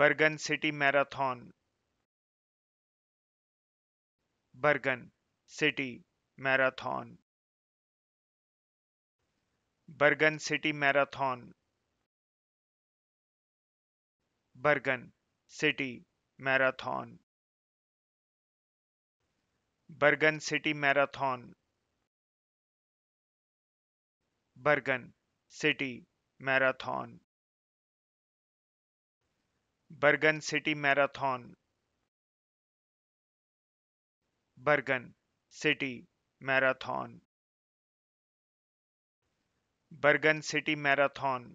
बर्गन city marathon Bergen city marathon Bergen city marathon Bergen city marathon Bergen city marathon Bergen city marathon Bergen city marathon Bergen city marathon Bergen city marathon